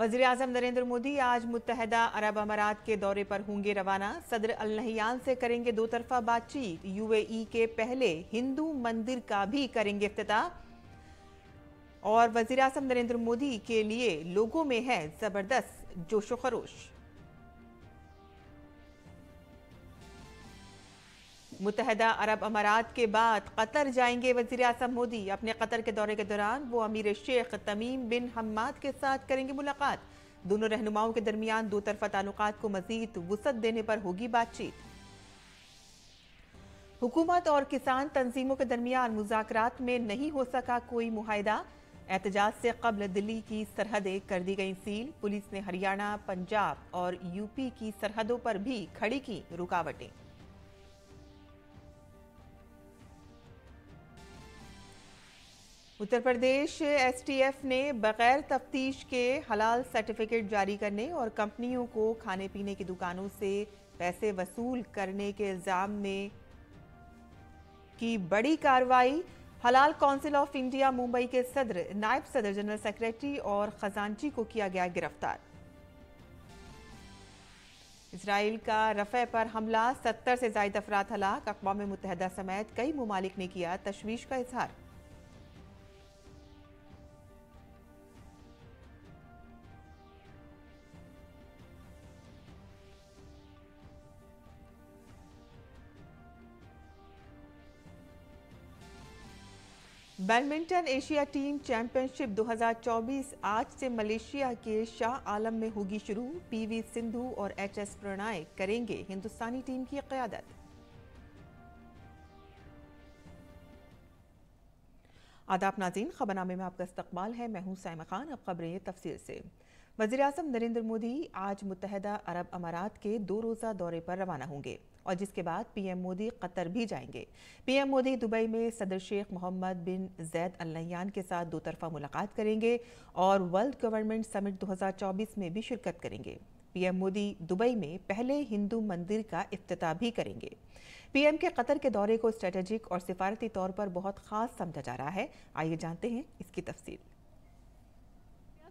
वजीर अजम नरेंद्र मोदी आज मुतहदा अरब अमारात के दौरे पर होंगे रवाना सदर अल नहयान से करेंगे दो तरफा बातचीत यूएई के पहले हिंदू मंदिर का भी करेंगे अफ्ताह और वजीर अजम नरेंद्र मोदी के लिए लोगों में है ज़बरदस्त जोशो खरोश मुतहदा अरब अमारात के बाद कतर जाएंगे वजीर अजम मोदी अपने कतर के दौरे के दौरान वो अमीर शेख तमीम बिन हम्माद के साथ करेंगे मुलाकात दोनों रहनुमाओं के दरमियान दो तरफा ताल्लुक को मजीद वसत देने पर होगी बातचीत हुकूमत और किसान तंजीमों के दरमियान मुजात में नहीं हो सका कोई मुहिदा एहतजाज से कबल दिल्ली की सरहदें कर दी गई सील पुलिस ने हरियाणा पंजाब और यूपी की सरहदों पर भी खड़ी की रुकावटें उत्तर प्रदेश एसटीएफ ने बगैर तफ्तीश के हलाल सर्टिफिकेट जारी करने और कंपनियों को खाने पीने की दुकानों से पैसे वसूल करने के इल्ज़ाम में की बड़ी कार्रवाई हलाल काउंसिल ऑफ इंडिया मुंबई के सदर नायब सदर जनरल सेक्रेटरी और खजांची को किया गया गिरफ्तार इसराइल का रफ़े पर हमला सत्तर से जायद अफराद हलाक अकवा मुतहदा समेत कई ममालिक ने किया तशवीश का इजहार बैडमिंटन एशिया टीम चैंपियनशिप 2024 आज से मलेशिया के शाह आलम में होगी शुरू पीवी सिंधु और एचएस प्रणय करेंगे हिंदुस्तानी टीम की क्यादत आदाब नाजीन खबरनामे में आपका इस्तकबाल है मैं हूं साइमा खान अब खबरें तफसील से वजी अजम नरेंद्र मोदी आज मुतहदा अरब अमारात के दो रोज़ा दौरे पर रवाना होंगे और जिसके बाद पीएम मोदी कतर भी जाएंगे पीएम मोदी दुबई में सदर शेख मोहम्मद बिन जैद अल के साथ दो तरफ़ा मुलाकात करेंगे और वर्ल्ड गवर्नमेंट समिट 2024 में भी शिरकत करेंगे पीएम मोदी दुबई में पहले हिंदू मंदिर का अफ्त भी करेंगे पीएम के कतर के दौरे को स्ट्रेटेजिक और सिफारती तौर पर बहुत खास समझा जा रहा है आइए जानते हैं इसकी तफसील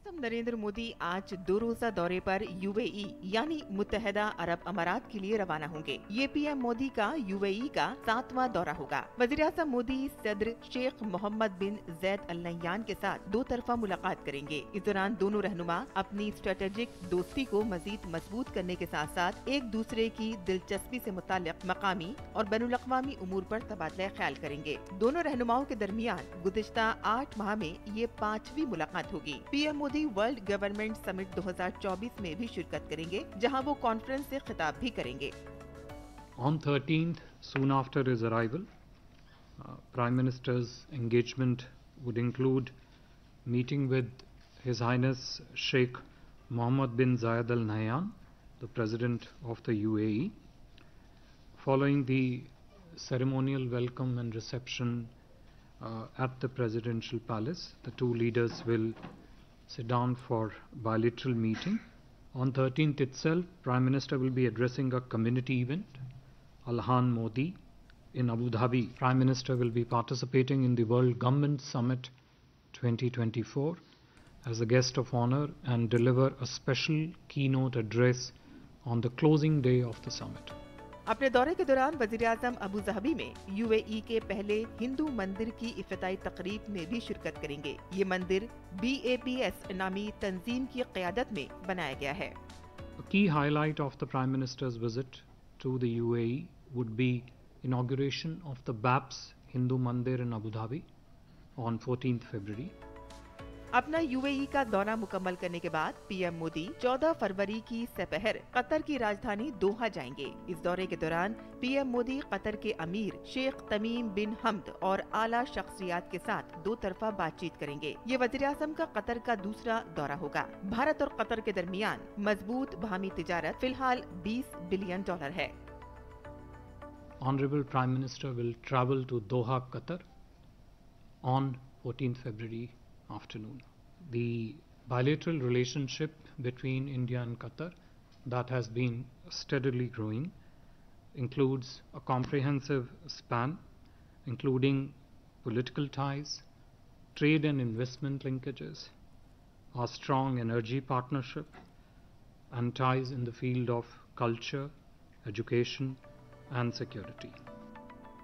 प्रधानमंत्री नरेंद्र मोदी आज दो रोजा दौरे पर यूएई यानी मुतहदा अरब अमारात के लिए रवाना होंगे ये पीएम मोदी का यूएई का सातवां दौरा होगा वजीर अजम मोदी सदर शेख मोहम्मद बिन जैद अल नयान के साथ दो तरफा मुलाकात करेंगे इस दौरान दोनों रहनुमा अपनी स्ट्रेटेजिक दोस्ती को मजीद मजबूत करने के साथ साथ एक दूसरे की दिलचस्पी ऐसी मुतल मकामी और बैन अवी उमूर आरोप तबादला ख्याल करेंगे दोनों रहनुमाओं के दरमियान गुजशत आठ माह में ये पांचवी मुलाकात होगी PM Modi Modi world government summit 2024 में भी शिरकत करेंगे जहां वो कॉन्फ्रेंस से खिताब भी करेंगे on thirteen soon after is arrival prime minister's engagement would include meeting with his highness Sheikh Mohammed bin Zayed Al Nahyan the president of the U A following the ceremonial welcome and reception at the presidential palace the two leaders will sit down for bilateral meeting. On 13th itself, Prime Minister will be addressing a community event, Alhan Modi, in Abu Dhabi. Prime Minister will be participating in the World Government Summit 2024 as a guest of honor and deliver a special keynote address on the closing day of the summit. अपने दौरे के दौरान वजीर अजम अबू जहबी में UAE के पहले हिंदू मंदिर की इफ्ताही तकरीब में भी शिरकत करेंगे ये मंदिर बी ए पी एस नामी तंजीम की क्यादत में बनाया गया है की highlight of the prime minister's visit to the U A would be inauguration of the BAPS Hindu mandir in Abu Dhabi on fourteen February अपना यूएई का दौरा मुकम्मल करने के बाद पीएम मोदी 14 फरवरी की सपहर कतर की राजधानी दोहा जाएंगे इस दौरे के दौरान पीएम मोदी कतर के अमीर शेख तमीम बिन हमद और आला शख्सियात के साथ दो तरफा बातचीत करेंगे ये वजी अजम का कतर का दूसरा दौरा होगा भारत और कतर के दरमियान मजबूत भामी तजारत फिलहाल बीस बिलियन डॉलर है Honorable Prime Minister will travel to Doha, Qatar on 14 February afternoon. The bilateral relationship between India and Qatar that has been steadily growing includes a comprehensive span, including political ties, trade and investment linkages, our strong energy partnership, and ties in the field of culture, education, and security.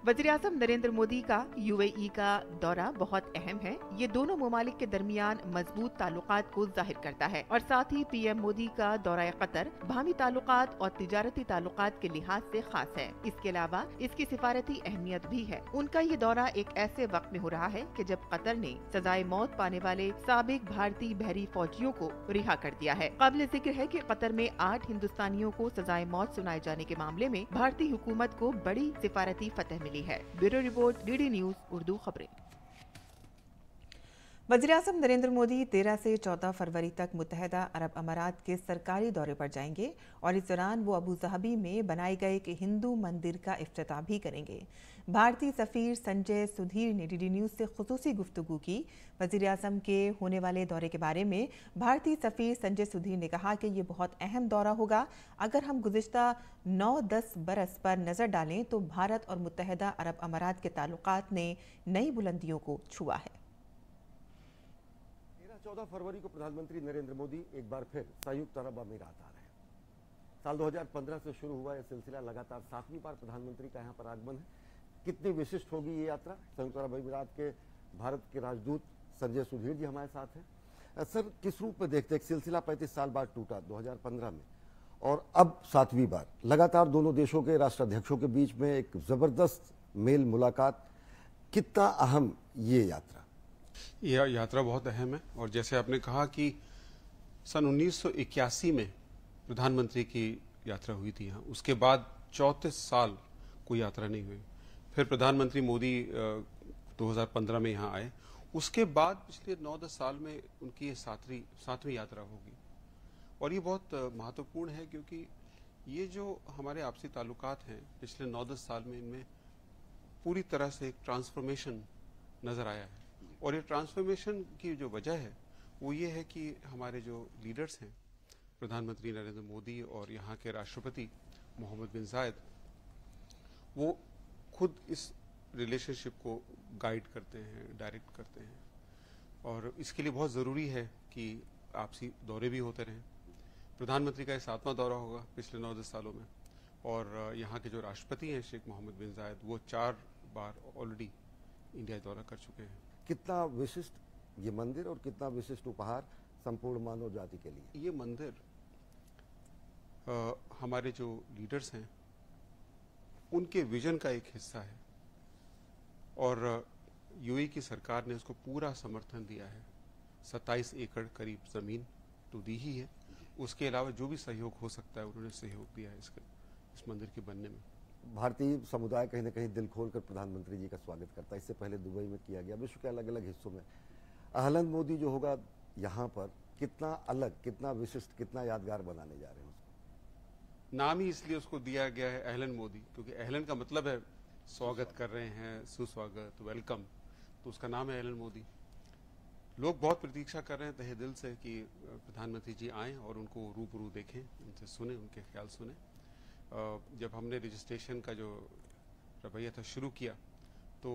वजी अजम नरेंद्र मोदी का UAE का दौरा बहुत अहम है ये दोनों ममालिक के दरमियान मजबूत ताल्लुक को जाहिर करता है और साथ ही पीएम मोदी का दौरा कतर भावी ताल्लुक और तजारती ताल्लुक के लिहाज से खास है इसके अलावा इसकी सिफारती अहमियत भी है उनका ये दौरा एक ऐसे वक्त में हो रहा है की जब कतर ने सजाए मौत पाने वाले सबक भारतीय बहरी फौजियों को रिहा कर दिया है काबिल जिक्र है की कतर में आठ हिंदुस्तानियों को सजाए मौत सुनाए जाने के मामले में भारतीय हुकूमत को बड़ी सिफारती फतह मिली है bureau report D news Urdu खबरें वजी अजम नरेंद्र मोदी तेरह से चौदह फरवरी तक मुतहदा अरब अमारात के सरकारी दौरे पर जाएंगे और इस दौरान वो अबू धाबी में बनाए गए एक हिंदू मंदिर का अफ्ताह भी करेंगे भारतीय सफ़ीर संजय सुधीर ने डी न्यूज़ से खसूसी गुफ्तु की वजीर अजम के होने वाले दौरे के बारे में भारतीय सफ़ीर संजय सुधीर ने कहा कि ये बहुत अहम दौरा होगा अगर हम गुजशत नौ दस बरस पर नज़र डालें तो भारत और मुतहदा अरब अमारात के तलुक़ ने नई बुलंदियों को छुआ है 14 फरवरी को प्रधानमंत्री नरेंद्र मोदी एक बार फिर संयुक्त अरब अमीरात आ रहे हैं साल 2015 से शुरू हुआ यह सिलसिला लगातार सातवीं बार प्रधानमंत्री का यहाँ पर आगमन है कितनी विशिष्ट होगी ये यात्रा संयुक्त अरब अमीरात के भारत के राजदूत संजय सुधीर जी हमारे साथ हैं सर किस रूप में देखते हैं सिलसिला पैंतीस साल बाद टूटा दो में और अब सातवीं बार लगातार दोनों देशों के राष्ट्राध्यक्षों के बीच में एक जबरदस्त मेल मुलाकात कितना अहम ये यात्रा यह यात्रा बहुत अहम है और जैसे आपने कहा कि सन 1981 में प्रधानमंत्री की यात्रा हुई थी यहाँ उसके बाद चौंतीस साल कोई यात्रा नहीं हुई फिर प्रधानमंत्री मोदी 2015 में यहाँ आए उसके बाद पिछले नौ दस साल में उनकी ये सातवीं सातवीं यात्रा होगी और ये बहुत महत्वपूर्ण है क्योंकि ये जो हमारे आपसी ताल्लुकात हैं पिछले नौ दस साल में इनमें पूरी तरह से एक ट्रांसफॉर्मेशन नज़र आया है और ये ट्रांसफॉर्मेशन की जो वजह है वो ये है कि हमारे जो लीडर्स हैं प्रधानमंत्री नरेंद्र मोदी और यहाँ के राष्ट्रपति मोहम्मद बिन जायद वो खुद इस रिलेशनशिप को गाइड करते हैं डायरेक्ट करते हैं और इसके लिए बहुत ज़रूरी है कि आपसी दौरे भी होते रहें प्रधानमंत्री का यह सातवां दौरा होगा पिछले नौ दस सालों में और यहाँ के जो राष्ट्रपति हैं शेख मोहम्मद बिन जायद वो चार बार ऑलरेडी इंडिया दौरा कर चुके हैं कितना विशिष्ट ये मंदिर और कितना विशिष्ट उपहार संपूर्ण मानव जाति के लिए ये मंदिर आ, हमारे जो लीडर्स हैं उनके विजन का एक हिस्सा है और यू e की सरकार ने उसको पूरा समर्थन दिया है 27 एकड़ करीब ज़मीन तो दी ही है उसके अलावा जो भी सहयोग हो सकता है उन्होंने सहयोग दिया है इसके इस मंदिर के बनने में भारतीय समुदाय कहीं ना कहीं दिल खोल कर प्रधानमंत्री जी का स्वागत करता है इससे पहले दुबई में किया गया विश्व के अलग अलग हिस्सों में अहलन मोदी जो होगा यहाँ पर कितना अलग कितना विशिष्ट कितना यादगार बनाने जा रहे हैं उसको नाम ही इसलिए उसको दिया गया है अहलन मोदी क्योंकि अहलन का मतलब है स्वागत कर रहे हैं सुस्वागत वेलकम तो उसका नाम है अहलन मोदी लोग बहुत प्रतीक्षा कर रहे हैं तहे दिल से कि प्रधानमंत्री जी आएँ और उनको रूबरू देखें उनसे सुने उनके ख्याल सुने जब हमने रजिस्ट्रेशन का जो रवैया था शुरू किया तो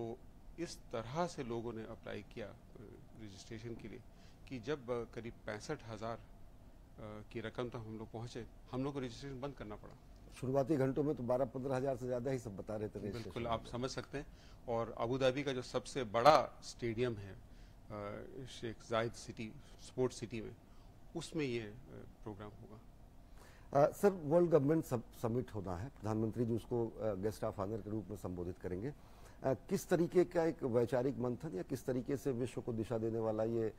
इस तरह से लोगों ने अप्लाई किया रजिस्ट्रेशन के लिए कि जब करीब पैंसठ हज़ार की रकम तक हम लोग पहुँचे हम लोग को रजिस्ट्रेशन बंद करना पड़ा शुरुआती घंटों में तो बारह पंद्रह हज़ार से ज़्यादा ही सब बता रहे थे बिल्कुल आप समझ सकते हैं और अबू धाबी का जो सबसे बड़ा स्टेडियम है शेख जायद सिटी स्पोर्ट्स सिटी में उसमें ये प्रोग्राम होगा सर वर्ल्ड गवर्नमेंट समिट होना है प्रधानमंत्री जी उसको गेस्ट ऑफ ऑनर के रूप में संबोधित करेंगे किस तरीके का एक वैचारिक मंथन या किस तरीके से विश्व को दिशा देने वाला ये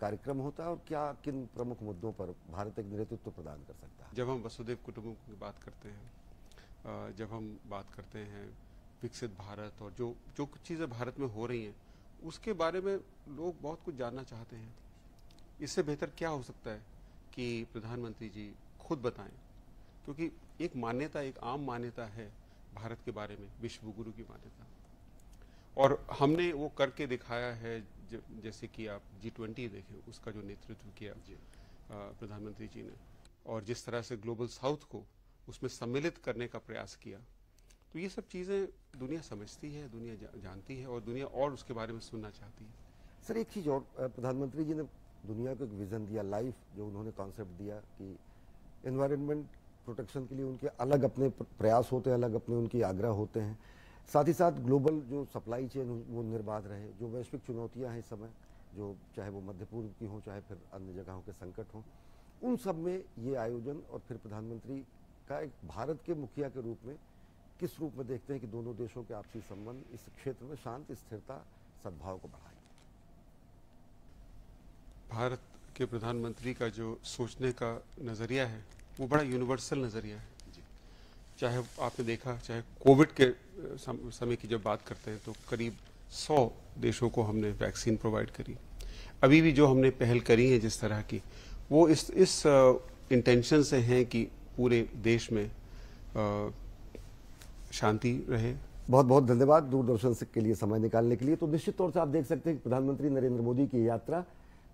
कार्यक्रम होता है और क्या किन प्रमुख मुद्दों पर भारत एक नेतृत्व प्रदान कर सकता है जब हम वसुदेव कुटुंबों की बात करते हैं जब हम बात करते हैं विकसित भारत और जो जो कुछ चीज़ें भारत में हो रही हैं उसके बारे में लोग बहुत कुछ जानना चाहते हैं इससे बेहतर क्या हो सकता है कि प्रधानमंत्री जी खुद बताएं क्योंकि एक मान्यता एक आम मान्यता है भारत के बारे में विश्व गुरु की मान्यता और हमने वो करके दिखाया है जैसे कि आप जी ट्वेंटी देखें उसका जो नेतृत्व किया प्रधानमंत्री जी ने और जिस तरह से ग्लोबल साउथ को उसमें सम्मिलित करने का प्रयास किया तो ये सब चीज़ें दुनिया समझती है दुनिया जा, जानती है और दुनिया और उसके बारे में सुनना चाहती है सर एक चीज़ और प्रधानमंत्री जी ने दुनिया को एक विज़न दिया लाइफ जो उन्होंने कॉन्सेप्ट दिया कि इन्वायरमेंट प्रोटेक्शन के लिए उनके अलग अपने प्रयास होते हैं अलग अपने उनकी आग्रह होते हैं साथ ही साथ ग्लोबल जो सप्लाई चेन वो निर्बाध रहे जो वैश्विक चुनौतियाँ हैं इस समय जो चाहे वो मध्य पूर्व की हों चाहे फिर अन्य जगहों के संकट हों उन सब में ये आयोजन और फिर प्रधानमंत्री का एक भारत के मुखिया के रूप में किस रूप में देखते हैं कि दोनों देशों के आपसी संबंध इस क्षेत्र में शांति स्थिरता सद्भाव को बढ़ाएं भारत के प्रधानमंत्री का जो सोचने का नज़रिया है वो बड़ा यूनिवर्सल नज़रिया है चाहे आपने देखा चाहे कोविड के समय की जब बात करते हैं तो करीब सौ देशों को हमने वैक्सीन प्रोवाइड करी अभी भी जो हमने पहल करी है जिस तरह की वो इस इस इंटेंशन से हैं कि पूरे देश में शांति रहे बहुत बहुत धन्यवाद दूरदर्शन के लिए समय निकालने के लिए तो निश्चित तौर से आप देख सकते हैं कि प्रधानमंत्री नरेंद्र मोदी की यात्रा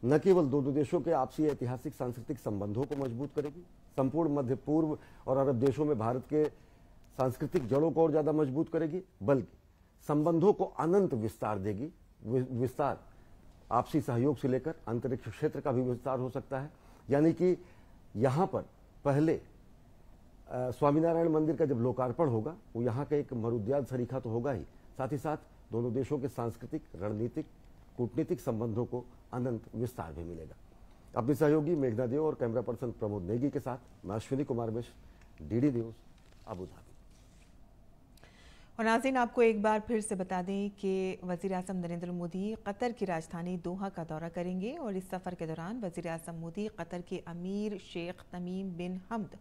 न केवल दो दो देशों के आपसी ऐतिहासिक सांस्कृतिक संबंधों को मजबूत करेगी संपूर्ण मध्य पूर्व और अरब देशों में भारत के सांस्कृतिक जड़ों को और ज़्यादा मजबूत करेगी बल्कि संबंधों को अनंत विस्तार देगी विस्तार आपसी सहयोग से लेकर अंतरिक्ष क्षेत्र का भी विस्तार हो सकता है यानी कि यहाँ पर पहले स्वामीनारायण मंदिर का जब लोकार्पण होगा वो यहाँ का एक मरुद्याल सरीखा तो होगा ही साथ ही साथ दोनों देशों के सांस्कृतिक रणनीतिक कूटनीतिक संबंधों को अनंत विस्तार भी मिलेगा अपने सहयोगी मेघना देव और कैमरा पर्सन प्रमोद नेगी के साथ मैं Ashwini Kumar Mishra D news Abu Dhabi और नाजिन आपको एक बार फिर से बता दें कि वज़ी अजम नरेंद्र मोदी कतर की राजधानी दोहा का दौरा करेंगे और इस सफ़र के दौरान वज़ी अजम मोदी कतर के अमीर शेख तमीम बिन हमद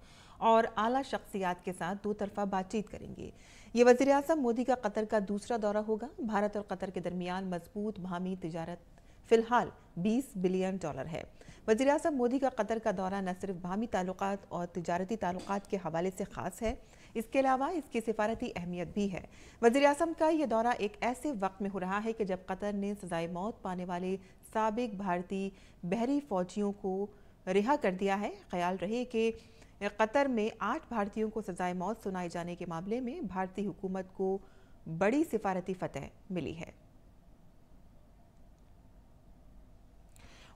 और आला शख्सियात के साथ दो तरफा बातचीत करेंगे ये वज़ी अजम मोदी का कतर का दूसरा दौरा होगा भारत और कतर के दरमियान मजबूत भामी तजारत फिलहाल 20 बिलियन डॉलर है वजी अजम मोदी का कतर का दौरा न सिर्फ बाहमी ताल्लुक और तजारती ताल्लुक के हवाले से ख़ास है इसके अलावा इसकी सिफारती अहमियत भी है वजी अजम का यह दौरा एक ऐसे वक्त में हो रहा है कि जब कतर ने सजाए मौत पाने वाले सबक भारतीय बहरी फौजियों को रिहा कर दिया है ख्याल रहे कि कतर में आठ भारतीयों को सजाए मौत सुनाए जाने के मामले में भारतीय हुकूमत को बड़ी सिफारती फतह मिली है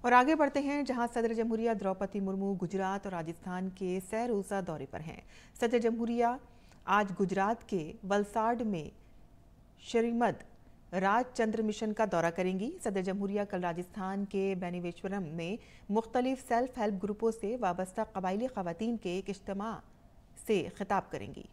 और आगे बढ़ते हैं जहां सदर जमहूरिया द्रौपदी मुर्मू गुजरात और राजस्थान के सहरोसा दौरे पर हैं सदर जमहूरिया आज गुजरात के वलसाड में श्रीमद राजचंद्र मिशन का दौरा करेंगी सदर जमहूरिया कल राजस्थान के बैनिवेश्वरम में मुख्तलिफ सेल्फ हेल्प ग्रुपों से वाबस्ता कबायली खातन के एक इज्तम से खिताब करेंगी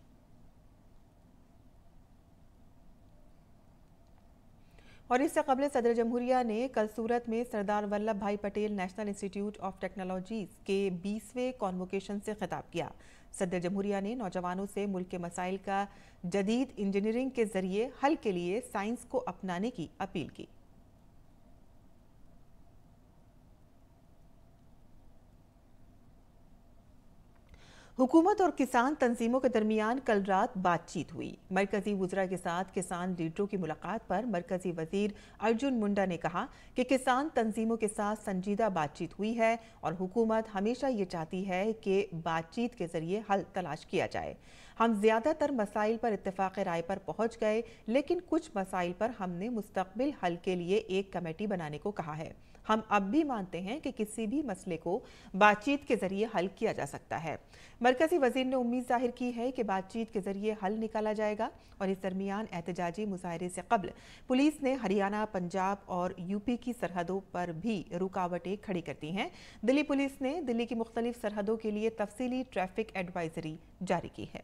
और इससे कबल सदर जमहूरिया ने कल सूरत में Sardar Vallabhbhai Patel national institute of technologies के बीसवें कॉन्वोकेशन से खिताब किया सदर जमहूरिया ने नौजवानों से मुल्क के मसाइल का जदीद इंजीनियरिंग के जरिए हल के लिए साइंस को अपनाने की अपील की हुकूमत और किसान तंजीमों के दरमियान कल रात बातचीत हुई मरकजी वजरा के साथ किसान लीडरों की मुलाकात पर मरकजी वजीर अर्जुन मुंडा ने कहा कि किसान तंजीमों के साथ संजीदा बातचीत हुई है और हुकूमत हमेशा ये चाहती है कि बातचीत के जरिए हल तलाश किया जाए हम ज़्यादातर मसाइल पर इतफाक़ राय पर पहुंच गए लेकिन कुछ मसाइल पर हमने मुस्तबिल हल के लिए एक कमेटी बनाने को कहा है हम अब भी मानते हैं कि किसी भी मसले को बातचीत के जरिए हल किया जा सकता है मरकजी वजीर ने उम्मीद जाहिर की है कि बातचीत के जरिए हल निकाला जाएगा और इस दरमियान एहतजाजी मुजाहरे से कबल पुलिस ने हरियाणा पंजाब और यूपी की सरहदों पर भी रुकावटें खड़ी कर दी हैं दिल्ली पुलिस ने दिल्ली की मुख्तलिफ सरहदों के लिए तफसीली ट्रैफिक एडवाइजरी जारी की है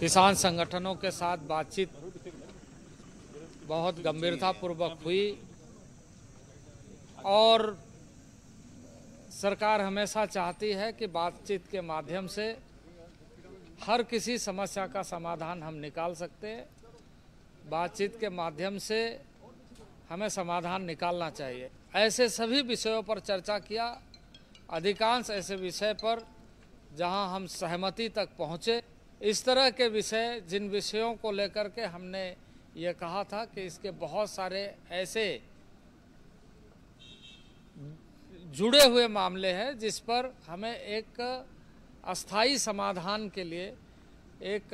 किसान संगठनों के साथ बातचीत बहुत गंभीरतापूर्वक हुई और सरकार हमेशा चाहती है कि बातचीत के माध्यम से हर किसी समस्या का समाधान हम निकाल सकते हैं बातचीत के माध्यम से हमें समाधान निकालना चाहिए ऐसे सभी विषयों पर चर्चा किया अधिकांश ऐसे विषय पर जहां हम सहमति तक पहुंचे इस तरह के विषय जिन विषयों को लेकर के हमने ये कहा था कि इसके बहुत सारे ऐसे जुड़े हुए मामले हैं जिस पर हमें एक अस्थाई समाधान के लिए एक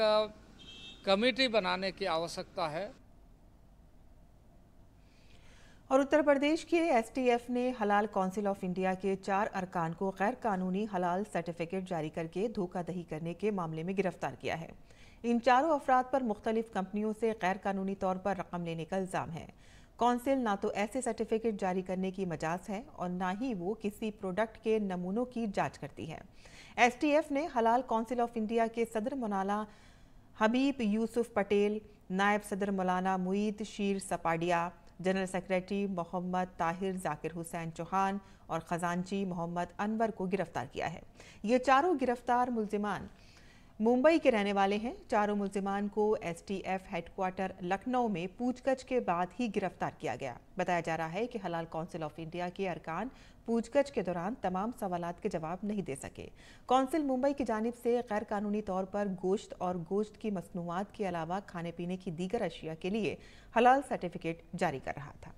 कमेटी बनाने की आवश्यकता है और उत्तर प्रदेश के एसटीएफ ने हलाल काउंसिल ऑफ इंडिया के चार अरकान को गैर कानूनी हलाल सर्टिफिकेट जारी करके धोखाधही करने के मामले में गिरफ्तार किया है इन चारों अफराद पर मुख्तलिफ कंपनियों से गैर कानूनी तौर पर रकम लेने का इल्ज़ाम है कौंसिल ना तो ऐसे सर्टिफिकेट जारी करने की मजाज है और ना ही वो किसी प्रोडक्ट के नमूनों की जांच करती है एसटीएफ ने हलाल कौंसिल ऑफ इंडिया के सदर मौलाना हबीब यूसुफ पटेल नायब सदर मौलाना मुईद शीर सपाडिया जनरल सेक्रेटरी मोहम्मद ताहिर जाकिर हुसैन चौहान और खजानची मोहम्मद अनवर को गिरफ्तार किया है ये चारों गिरफ्तार मुलजिमान मुंबई के रहने वाले हैं चारों मुलजिमान को एसटीएफ हेडक्वार्टर लखनऊ में पूछताछ के बाद ही गिरफ्तार किया गया बताया जा रहा है कि हलाल काउंसिल ऑफ इंडिया के अरकान पूछताछ के दौरान तमाम सवाल के जवाब नहीं दे सके काउंसिल मुंबई की जानब से गैर कानूनी तौर पर गोश्त और गोश्त की मसनूआत के अलावा खाने पीने की दीगर अशिया के लिए हलाल सर्टिफिकेट जारी कर रहा था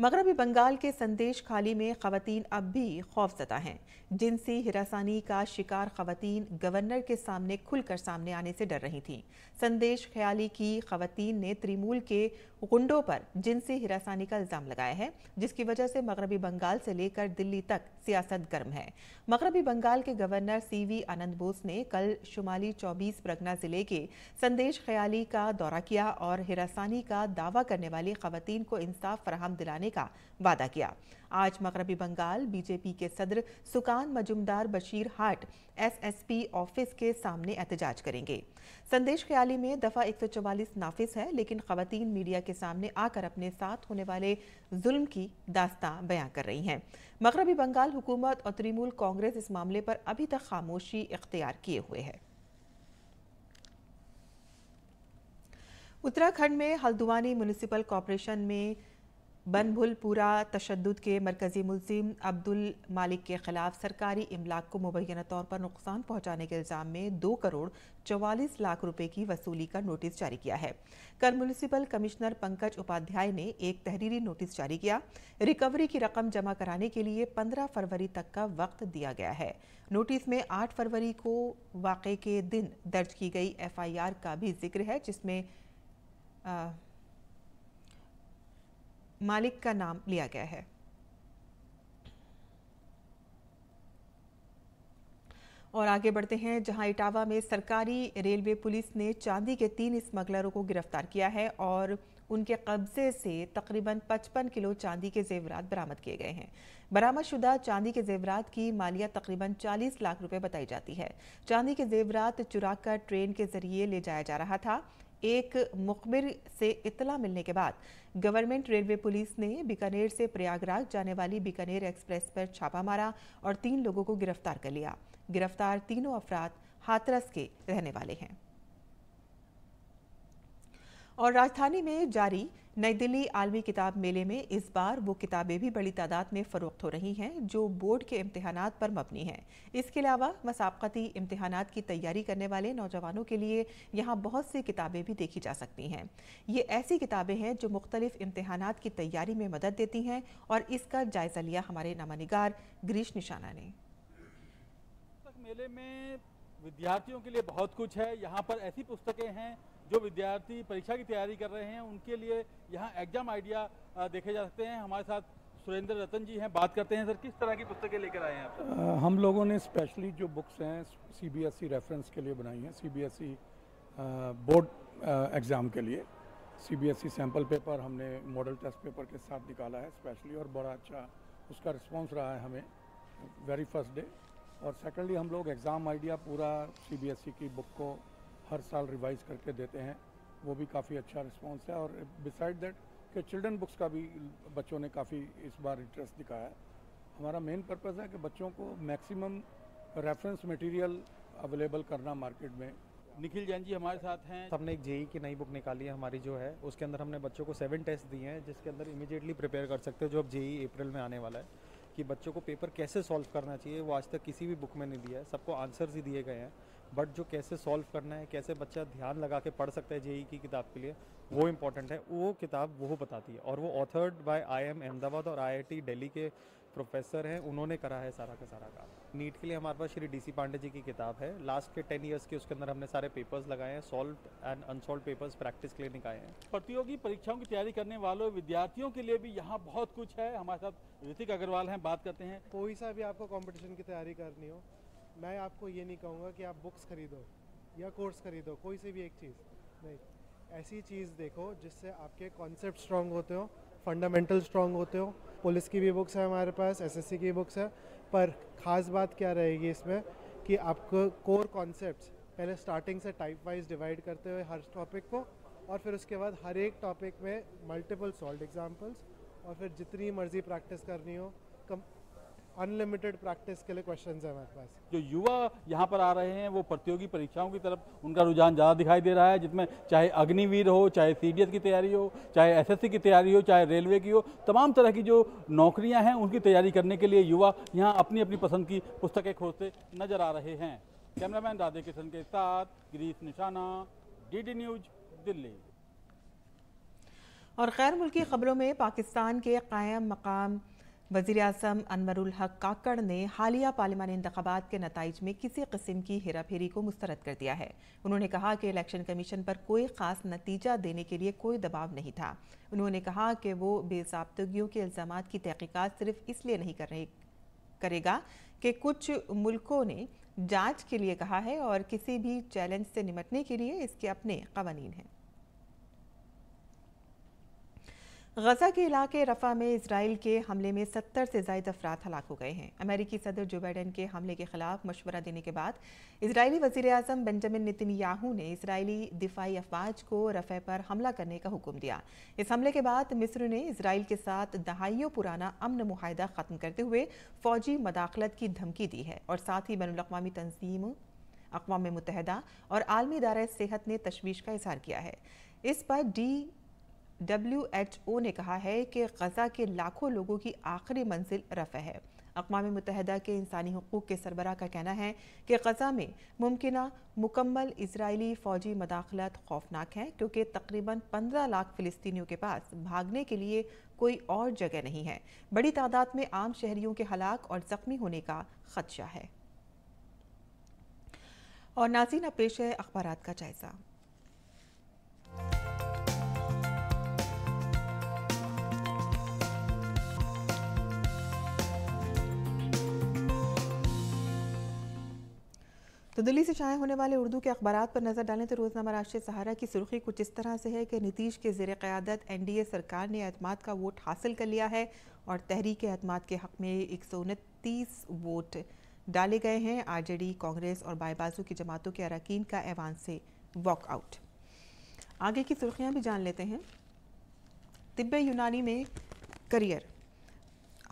मगरबी बंगाल के संदेश खाली में खातन अब भी खौफजदा हैं जिनसी हिरासानी का शिकार खातन गवर्नर के सामने खुलकर सामने आने से डर रही थीं संदेश ख्याली की खातन ने त्रिमूल के गुंडों पर जिनसी हिरासानी का इल्ज़ाम लगाया है जिसकी वजह से मगरबी बंगाल से लेकर दिल्ली तक सियासत गर्म है मगरबी बंगाल के governor C V Anand Bose ने कल शुमाली चौबीस प्रगना जिले के संदेश ख्याली का दौरा किया और हिरासानी का दावा करने वाली खातन को इंसाफ फराहम दिलाने बनाने का वादा किया आज मकरबी बंगाल बीजेपी के सदर Sukan Majumdar Basirhat SSP office के सामने एहतजाज करेंगे संदेश ख्याली में दफा 144 नाफिज है लेकिन खातन मीडिया के सामने आकर अपने साथ होने वाले जुल्म की दास्तां बयां कर रही हैं मकरबी बंगाल हुकूमत और तृणमूल कांग्रेस इस मामले पर अभी तक खामोशी इख्तियार किए हुए है उत्तराखंड में हल्द्वानी म्यूनिसिपल कॉरपोरेशन में भुलपुरा तशद के मरकज़ी मुलिम अब्दुल मालिक के ख़िलाफ़ सरकारी इमलाक को मुबैना तौर पर नुकसान पहुँचाने के इल्ज़ाम में दो करोड़ चौवालीस लाख रुपए की वसूली का नोटिस जारी किया है कल म्यूनसिपल कमिश्नर पंकज उपाध्याय ने एक तहरीरी नोटिस जारी किया रिकवरी की रकम जमा कराने के लिए पंद्रह फरवरी तक का वक्त दिया गया है नोटिस में आठ फरवरी को वाक़े के दिन दर्ज की गई एफ आई आर का भी जिक्र है जिसमें मालिक का नाम लिया गया है और आगे बढ़ते हैं जहां इटावा में सरकारी रेलवे पुलिस ने चांदी के तीन स्मगलरों को गिरफ्तार किया है और उनके कब्जे से तकरीबन 55 किलो चांदी के जेवरात बरामद किए गए हैं बरामद शुदा चांदी के जेवरात की मालिया तकरीबन 40 लाख रुपए बताई जाती है चांदी के जेवरात चुराकर ट्रेन के जरिए ले जाया जा रहा था एक मुखबिर से इतला मिलने के बाद गवर्नमेंट रेलवे पुलिस ने बीकानेर से प्रयागराज जाने वाली बीकानेर एक्सप्रेस पर छापा मारा और तीन लोगों को गिरफ्तार कर लिया गिरफ्तार तीनों अफराद हाथरस के रहने वाले हैं और राजधानी में जारी नई दिल्ली आलमी किताब मेले में इस बार वो किताबें भी बड़ी तादाद में फ़रोख्त हो रही हैं जो बोर्ड के इम्तहान पर मबनी हैं इसके अलावा मसाबती इम्तहान की तैयारी करने वाले नौजवानों के लिए यहाँ बहुत सी किताबें भी देखी जा सकती हैं ये ऐसी किताबें हैं जो मुख्तलिफ़ इम्तहान की तैयारी में मदद देती हैं और इसका जायज़ा लिया हमारे नगार गिरीश निशाना ने मेले में विद्यार्थियों के लिए बहुत कुछ है यहाँ पर ऐसी पुस्तकें हैं जो विद्यार्थी परीक्षा की तैयारी कर रहे हैं उनके लिए यहाँ एग्जाम आइडिया देखे जा सकते हैं हमारे साथ सुरेंद्र रतन जी हैं बात करते हैं सर किस तरह की पुस्तकें लेकर आए हैं आप हम लोगों ने स्पेशली जो बुक्स हैं सीबीएसई रेफरेंस e के लिए बनाई हैं सीबीएसई बोर्ड एग्ज़ाम के लिए सीबीएसई सैम्पल पेपर हमने मॉडल टेस्ट पेपर के साथ निकाला है स्पेशली और बड़ा अच्छा उसका रिस्पॉन्स रहा है हमें वेरी फर्स्ट डे और सेकेंडली हम लोग एग्ज़ाम आइडिया पूरा सी e की बुक को हर साल रिवाइज करके देते हैं वो भी काफ़ी अच्छा रिस्पॉन्स है और बिसाइड दैट कि चिल्ड्रन बुक्स का भी बच्चों ने काफ़ी इस बार इंटरेस्ट दिखाया है हमारा मेन पर्पज़ है कि बच्चों को मैक्सिमम रेफरेंस मटेरियल अवेलेबल करना मार्केट में निखिल जैन जी हमारे साथ हैं हमने एक जेई की नई बुक निकाली है हमारी जो है उसके अंदर हमने बच्चों को सेवन टेस्ट दिए हैं जिसके अंदर इमीडिएटली प्रिपेयर कर सकते हो जो अब जेई अप्रैल में आने वाला है कि बच्चों को पेपर कैसे सॉल्व करना चाहिए वो आज तक किसी भी बुक में नहीं दिया है सबको आंसर्स ही दिए गए हैं बट जो कैसे सॉल्व करना है कैसे बच्चा ध्यान लगा के पढ़ सकता है जेई की किताब के लिए वो इम्पॉर्टेंट है वो किताब वो बताती है और वो authored by I M Ahmedabad और आई डेली के प्रोफेसर हैं उन्होंने करा है सारा का सारा काम नीट के लिए हमारे पास श्री डीसी पांडे जी की किताब है लास्ट के टेन ईयर्स के उसके अंदर हमने सारे पेपर्स लगाए हैं solve and unsolve papers practice के लिए निकाले हैं प्रतियोगी परीक्षाओं की तैयारी करने वालों विद्यार्थियों के लिए भी यहाँ बहुत कुछ है हमारे साथ ऋतिक अग्रवाल हैं बात करते हैं कोई सा भी आपको कॉम्पिटिशन की तैयारी करनी हो मैं आपको ये नहीं कहूँगा कि आप बुक्स खरीदो या कोर्स खरीदो कोई से भी एक चीज़ नहीं ऐसी चीज़ देखो जिससे आपके कॉन्सेप्ट स्ट्रॉन्ग होते हो फंडामेंटल स्ट्रॉन्ग होते हो पुलिस की भी बुक्स है हमारे पास एसएससी की बुक्स है पर ख़ास बात क्या रहेगी इसमें कि आपको कोर कॉन्सेप्ट पहले स्टार्टिंग से टाइप वाइज डिवाइड करते हुए हर टॉपिक को और फिर उसके बाद हर एक टॉपिक में मल्टीपल सॉल्ड एग्जाम्पल्स और फिर जितनी मर्ज़ी प्रैक्टिस करनी हो कम अनलिमिटेड प्रैक्टिस के लिए क्वेश्चन है हमारे पास जो युवा यहाँ पर आ रहे हैं वो प्रतियोगी परीक्षाओं की तरफ उनका रुझान ज़्यादा दिखाई दे रहा है जिसमें चाहे अग्निवीर हो चाहे सी की तैयारी हो चाहे एसएससी की तैयारी हो चाहे रेलवे की हो तमाम तरह की जो नौकरियाँ हैं उनकी तैयारी करने के लिए युवा यहाँ अपनी अपनी पसंद की पुस्तकें खोजते नजर आ रहे हैं कैमरामैन राधे किशन के साथ गिरीश निशाना डी न्यूज दिल्ली और गैर मुल्की खबरों में पाकिस्तान के कायम मकाम वजीर अजम अनवरुल हक काकड़ ने हालिया पार्लिमानी इंतबात के नतज में किसी किस्म की हेरा फेरी को मुस्तरद कर दिया है उन्होंने कहा कि इलेक्शन कमीशन पर कोई ख़ास नतीजा देने के लिए कोई दबाव नहीं था उन्होंने कहा कि वो बेसाबतगियों के इल्ज़ाम की तहकीकत सिर्फ इसलिए नहीं कर रहे करेगा कि कुछ मुल्कों ने जाँच के लिए कहा है और किसी भी चैलेंज से निमटने के लिए इसके अपने कवानीन हैं गजा के इलाके रफ़ा में इसराइल के हमले में सत्तर से जायद अफराद हलाक हो गए हैं अमेरिकी सदर जो बाइडन के हमले के खिलाफ मशवरा देने के बाद इसराइली वजीर अजम बेंजामिन नितिन याहू ने इसराइली दिफाई अफवाज को रफ़े पर हमला करने का हुक्म दिया इस हमले के बाद मिस्र ने इसराइल के साथ दहाइयों पुराना अमन माहिदा ख़त्म करते हुए फौजी मदाखलत की धमकी दी है और साथ ही बैन अवी तंजीम अकवा मुतहदा और आलमी इदारा सेहत ने तशवीश का इजहार किया है इस पर डी डब्ल्यू ने कहा है कि गजा के लाखों लोगों की आखिरी मंजिल रफ़ है अकवा मुतहदा के इंसानी हकूक़ के सरबरा का कहना है कि गजा में मुमकिन मुकम्मल इसराइली फ़ौजी मदाखलत खौफनाक है क्योंकि तकरीबन पंद्रह लाख फ़लस्तियों के पास भागने के लिए कोई और जगह नहीं है बड़ी तादाद में आम शहरीों के हलाक और ज़ख्मी होने का खदशा है और नाजीन पेश है अखबार का जायज़ा तो दिल्ली से शाया होने वाले उर्दू के अखबार पर नज़र डालें तो रोज़नामा राष्ट्रीय सहारा की सुर्खी कुछ इस तरह से है कि नीतीश के जेर क़्यादत एन डी ए सरकार ने अतमाद का वोट हासिल कर लिया है और तहरीक अहतमाद के हक़ में एक सौ उनतीस वोट डाले गए हैं आर जे डी कांग्रेस और बायबाजू की जमातों के अरकान का ऐवान से वॉकआउट आगे की सुर्खियाँ भी जान लेते हैं तिब यूनानी में करियर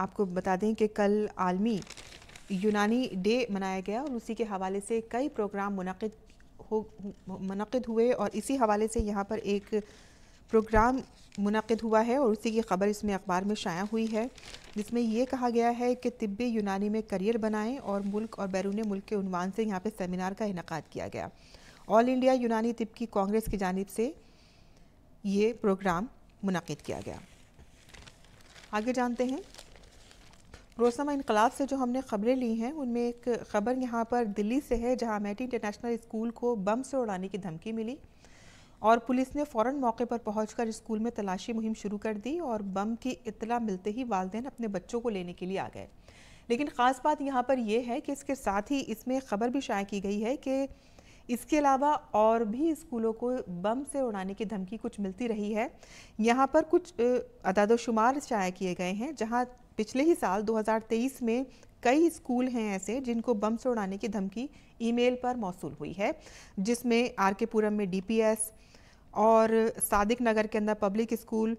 आपको बता दें कि कल आलमी यूनानी डे मनाया गया और उसी के हवाले से कई प्रोग्राम मनद हो मनद हुए और इसी हवाले से यहाँ पर एक प्रोग्राम मनद हुआ है और उसी की खबर इसमें अखबार में शाया हुई है जिसमें यह कहा गया है कि तिब्बी यूनानी में करियर बनाएं और मुल्क और बैरून मुल्क के उनवान से यहाँ पर सेमिनार का इनका किया गया ऑल इंडिया यूनानी तिब की कांग्रेस की जानब से ये प्रोग्राम मुनद किया गया आगे जानते हैं रोजनामा इनकलाब से जो हमने खबरें ली हैं उनमें एक ख़बर यहाँ पर दिल्ली से है जहाँ मैटी इंटरनेशनल स्कूल को बम से उड़ाने की धमकी मिली और पुलिस ने फौरन मौके पर पहुंचकर स्कूल में तलाशी मुहिम शुरू कर दी और बम की इतला मिलते ही वालदेन अपने बच्चों को लेने के लिए आ गए लेकिन ख़ास बात यहाँ पर यह है कि इसके साथ ही इसमें ख़बर भी शाया की गई है कि इसके अलावा और भी स्कूलों को बम से उड़ाने की धमकी कुछ मिलती रही है यहाँ पर कुछ अदादोशुमार शाया किए गए हैं जहाँ पिछले ही साल 2023 में कई स्कूल हैं ऐसे जिनको बम से उड़ाने की धमकी ईमेल पर मौसू हुई है जिसमें आर के पुरम में एस और सादिक नगर के अंदर पब्लिक स्कूल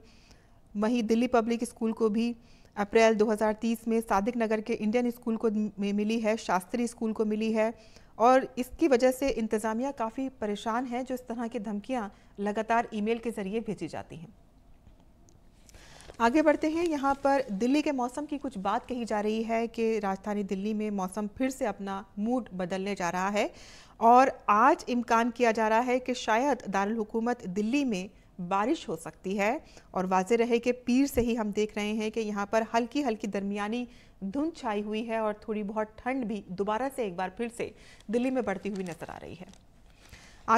वहीं दिल्ली पब्लिक स्कूल को भी अप्रैल 2030 में सादिक नगर के इंडियन स्कूल को मिली है शास्त्री स्कूल को मिली है और इसकी वजह से इंतज़ामिया काफ़ी परेशान है जो इस तरह की धमकियाँ लगातार ईमेल के ज़रिए भेजी जाती हैं आगे बढ़ते हैं यहाँ पर दिल्ली के मौसम की कुछ बात कही जा रही है कि राजधानी दिल्ली में मौसम फिर से अपना मूड बदलने जा रहा है और आज इम्कान किया जा रहा है कि शायद दारकूमत दिल्ली में बारिश हो सकती है और वाज रहे कि पीर से ही हम देख रहे हैं कि यहाँ पर हल्की हल्की दरमियानी धुंध छाई हुई है और थोड़ी बहुत ठंड भी दोबारा से एक बार फिर से दिल्ली में बढ़ती हुई नजर आ रही है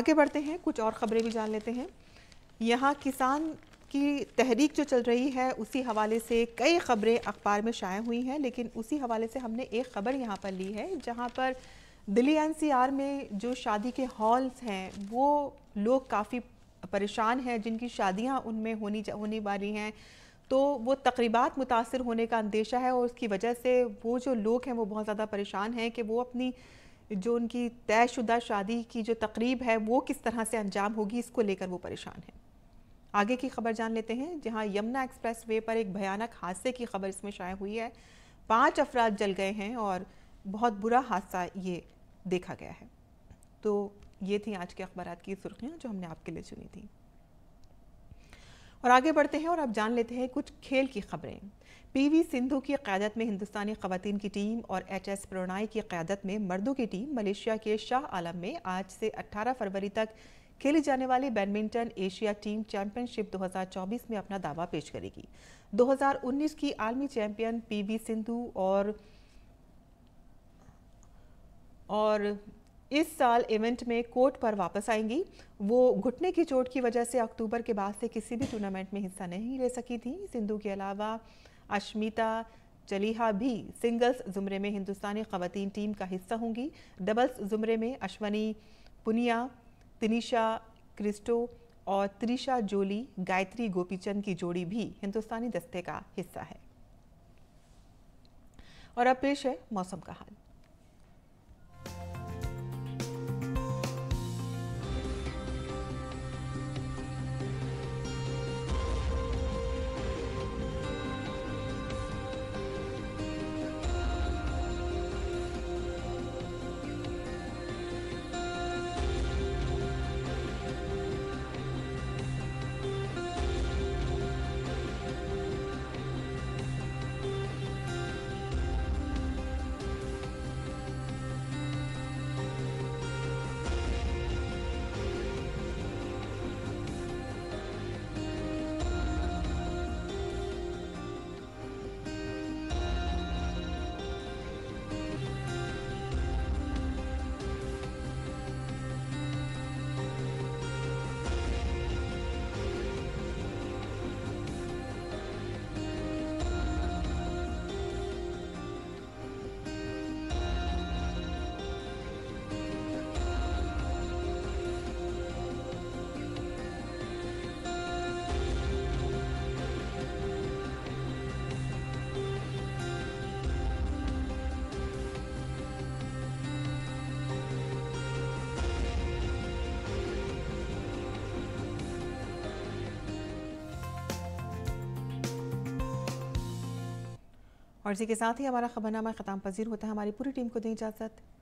आगे बढ़ते हैं कुछ और ख़बरें भी जान लेते हैं यहाँ किसान की तहरीक जो चल रही है उसी हवाले से कई ख़बरें अखबार में शाया हुई हैं लेकिन उसी हवाले से हमने एक ख़बर यहाँ पर ली है जहाँ पर दिल्ली एनसीआर में जो शादी के हॉल्स हैं वो लोग काफ़ी परेशान हैं जिनकी शादियाँ उनमें होनी होने वाली हैं तो वो तकरीबा मुतासर होने का अंदेशा है और उसकी वजह से वो जो लोग हैं वो बहुत ज़्यादा परेशान हैं कि वो अपनी जो उनकी तयशुदा शादी की जो तकरीब है वो किस तरह से अंजाम होगी इसको लेकर वो परेशान हैं आगे की खबर जान लेते हैं जहां यमुना एक्सप्रेस वे पर एक भयानक हादसे की खबर इसमें शायद हुई है पांच अफराद जल गए हैं और बहुत बुरा हादसा ये देखा गया है तो ये थी आज के अखबार की सुर्खियां जो हमने आपके लिए चुनी थी और आगे बढ़ते हैं और आप जान लेते हैं कुछ खेल की खबरें पीवी सिंधु की क्यादत में हिंदुस्तानी खवतन की टीम और एच एस प्रणाई की क्यादत में मर्दों की टीम मलेशिया के शाह आलम में आज से 18 फरवरी तक खेली जाने वाली बैडमिंटन एशिया टीम चैंपियनशिप 2024 में अपना दावा पेश करेगी 2019 की आलमी चैंपियन पीवी सिंधु और और इस साल इवेंट में कोर्ट पर वापस आएंगी वो घुटने की चोट की वजह से अक्टूबर के बाद से किसी भी टूर्नामेंट में हिस्सा नहीं ले सकी थी सिंधु के अलावा अश्मिता चलीहा भी सिंगल्स जुमरे में हिंदुस्तानी खवतीन टीम का हिस्सा होंगी डबल्स जुमरे में अश्वनी पुनिया तिनिशा क्रिस्टो और त्रिशा जोली गायत्री गोपीचंद की जोड़ी भी हिंदुस्तानी दस्ते का हिस्सा है और अब पेश है मौसम का हाल और इसी के साथ ही हमारा खबरनामा ख़त्म पजीर होता है हमारी पूरी टीम को दें इजाज़त